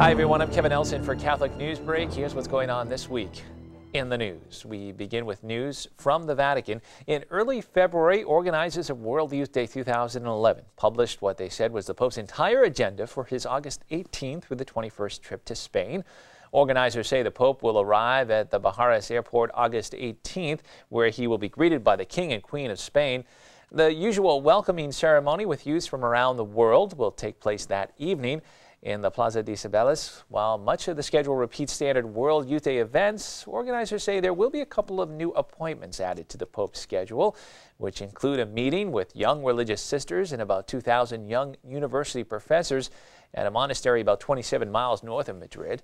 Hi, everyone. I'm Kevin Nelson for Catholic News Break. Here's what's going on this week in the news. We begin with news from the Vatican. In early February, organizers of World Youth Day 2011 published what they said was the Pope's entire agenda for his August 18th through the 21st trip to Spain. Organizers say the Pope will arrive at the Bajares Airport August 18th, where he will be greeted by the King and Queen of Spain. The usual welcoming ceremony with youths from around the world will take place that evening in the Plaza de Cibeles. While much of the schedule repeats standard World Youth Day events, organizers say there will be a couple of new appointments added to the Pope's schedule, which include a meeting with young religious sisters and about 2,000 young university professors at a monastery about 27 miles north of Madrid.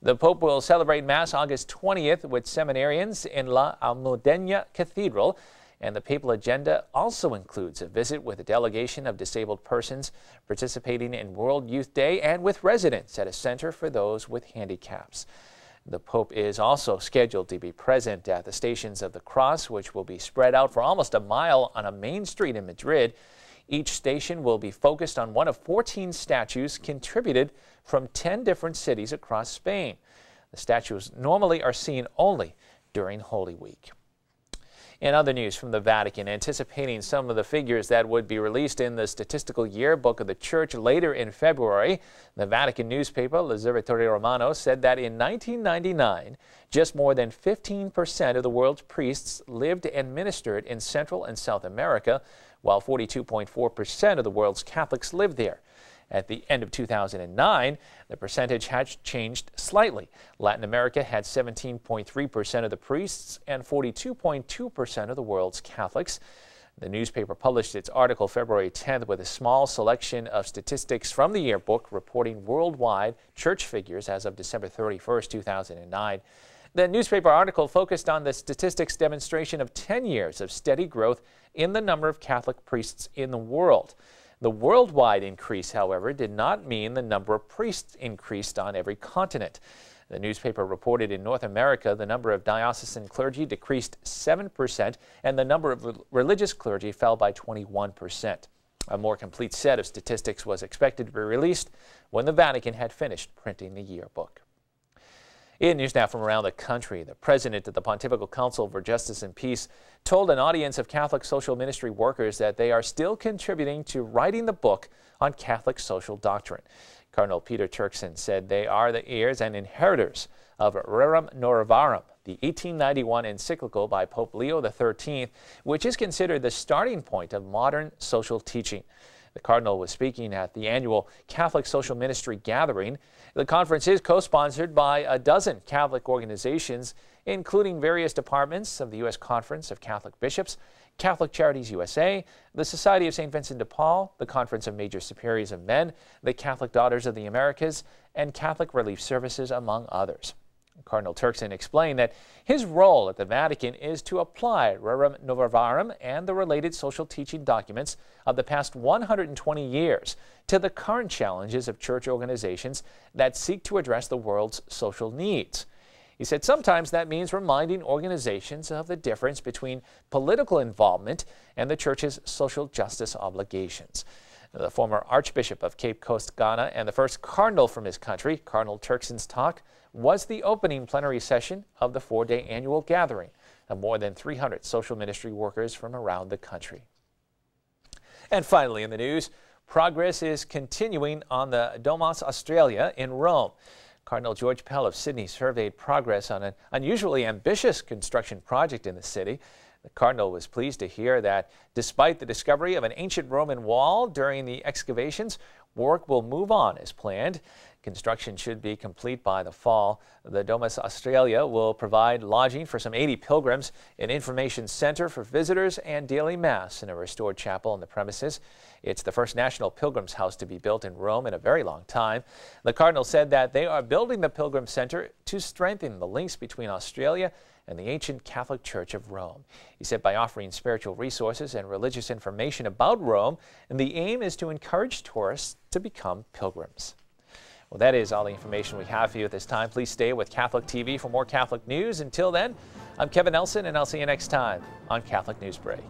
The Pope will celebrate Mass August 20th with seminarians in La Almudena Cathedral. And the People Agenda also includes a visit with a delegation of disabled persons participating in World Youth Day and with residents at a center for those with handicaps. The Pope is also scheduled to be present at the Stations of the Cross, which will be spread out for almost a mile on a main street in Madrid. Each station will be focused on one of 14 statues contributed from 10 different cities across Spain. The statues normally are seen only during Holy Week. In other news from the Vatican, anticipating some of the figures that would be released in the statistical yearbook of the church later in February, the Vatican newspaper L'Osservatore Romano said that in 1999, just more than 15% of the world's priests lived and ministered in Central and South America, while 42.4% of the world's Catholics lived there. At the end of 2009, the percentage had changed slightly. Latin America had 17.3% of the priests and 42.2% of the world's Catholics. The newspaper published its article February 10th with a small selection of statistics from the yearbook reporting worldwide church figures as of December 31, 2009. The newspaper article focused on the statistics demonstration of 10 years of steady growth in the number of Catholic priests in the world. The worldwide increase, however, did not mean the number of priests increased on every continent. The newspaper reported in North America the number of diocesan clergy decreased 7% and the number of religious clergy fell by 21%. A more complete set of statistics was expected to be released when the Vatican had finished printing the yearbook. In news now from around the country, the president of the Pontifical Council for Justice and Peace told an audience of Catholic social ministry workers that they are still contributing to writing the book on Catholic social doctrine. Cardinal Peter Turkson said they are the heirs and inheritors of Rerum Novarum, the 1891 encyclical by Pope Leo XIII, which is considered the starting point of modern social teaching. The Cardinal was speaking at the annual Catholic Social Ministry Gathering. The conference is co sponsored by a dozen Catholic organizations, including various departments of the U.S. Conference of Catholic Bishops, Catholic Charities USA, the Society of St. Vincent de Paul, the Conference of Major Superiors of Men, the Catholic Daughters of the Americas, and Catholic Relief Services, among others. Cardinal Turkson explained that his role at the Vatican is to apply Rerum Novarum and the related social teaching documents of the past 120 years to the current challenges of church organizations that seek to address the world's social needs. He said sometimes that means reminding organizations of the difference between political involvement and the church's social justice obligations. The former Archbishop of Cape Coast, Ghana, and the first cardinal from his country, Cardinal Turkson's talk was the opening plenary session of the four day annual gathering of more than 300 social ministry workers from around the country. And finally, in the news, progress is continuing on the Domus Australia in Rome. Cardinal George Pell of Sydney surveyed progress on an unusually ambitious construction project in the city. The Cardinal was pleased to hear that despite the discovery of an ancient Roman wall during the excavations, work will move on as planned. Construction should be complete by the fall. The Domus Australia will provide lodging for some 80 pilgrims, an information center for visitors, and daily mass in a restored chapel on the premises. It's the first national pilgrims house to be built in Rome in a very long time. The Cardinal said that they are building the Pilgrim Center to strengthen the links between Australia and the ancient Catholic Church of Rome. He said by offering spiritual resources and religious information about Rome, and the aim is to encourage tourists to become pilgrims. Well, that is all the information we have for you at this time. Please stay with Catholic TV for more Catholic news. Until then, I'm Kevin Nelson, and I'll see you next time on Catholic News Break.